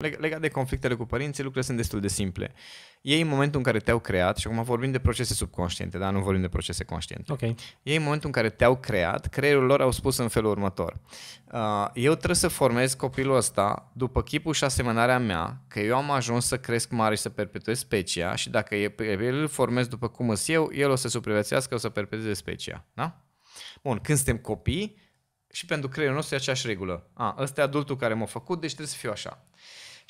Legat de conflictele cu părinții, lucrurile sunt destul de simple. Ei, în momentul în care te-au creat, și acum vorbim de procese subconștiente, dar nu vorbim de procese conștiente. Okay. Ei, în momentul în care te-au creat, creierul lor au spus în felul următor. Uh, eu trebuie să formez copilul ăsta după chipul și asemănarea mea, că eu am ajuns să cresc mare și să perpetuez specia și dacă el îl formez după cum îs eu, el o să supraviețuiască, o să perpetueze specia. Da? Bun, când suntem copii, și pentru creierul nostru e aceeași regulă. A, ăsta e adultul care m-a făcut, deci trebuie să fiu așa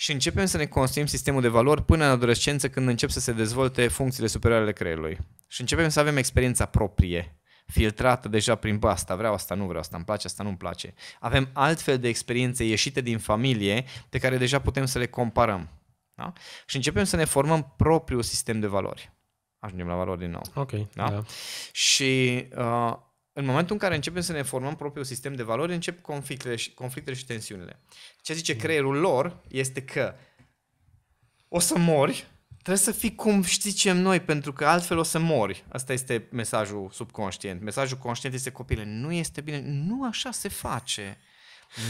și începem să ne construim sistemul de valori până în adolescență când încep să se dezvolte funcțiile superioare ale creierului. Și începem să avem experiența proprie, filtrată deja prin bă, asta vreau, asta nu vreau, asta îmi place, asta nu-mi place. Avem altfel de experiențe ieșite din familie pe care deja putem să le comparăm. Da? Și începem să ne formăm propriul sistem de valori. Ajungem la valori din nou. Ok. Da? da. Și uh, în momentul în care începem să ne formăm propriul sistem de valori, încep conflictele și, conflictele și tensiunile. Ce zice mm. creierul lor este că o să mori, trebuie să fii cum zicem noi, pentru că altfel o să mori. Asta este mesajul subconștient. Mesajul conștient este copile, nu este bine, nu așa se face.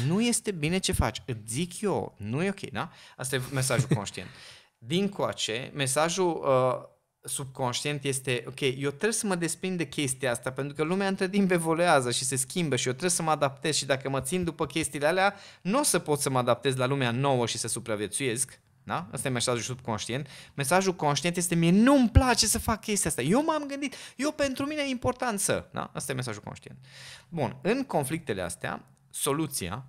Nu este bine ce faci. Îți zic eu, nu e ok, da? Asta e mesajul conștient. Din coace, mesajul uh, subconștient este, ok, eu trebuie să mă desprind de chestia asta, pentru că lumea între timp evoluează și se schimbă și eu trebuie să mă adaptez și dacă mă țin după chestiile alea, nu o să pot să mă adaptez la lumea nouă și să supraviețuiesc. Da? Asta e mesajul subconștient. Mesajul conștient este mie nu-mi place să fac chestia asta. Eu m-am gândit, eu pentru mine e important să. Da? Asta e mesajul conștient. Bun, în conflictele astea, soluția,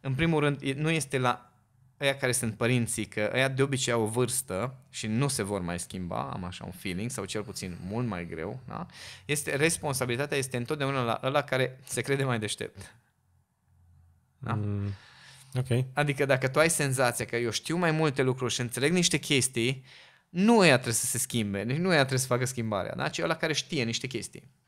în primul rând, nu este la ăia care sunt părinții, că ăia de obicei au o vârstă și nu se vor mai schimba, am așa un feeling, sau cel puțin mult mai greu, da? este, responsabilitatea este întotdeauna la ăla care se crede mai deștept. Da? Mm. Okay. Adică dacă tu ai senzația că eu știu mai multe lucruri și înțeleg niște chestii, nu ea trebuie să se schimbe, nici nu ea trebuie să facă schimbarea, da? ci ăla care știe niște chestii.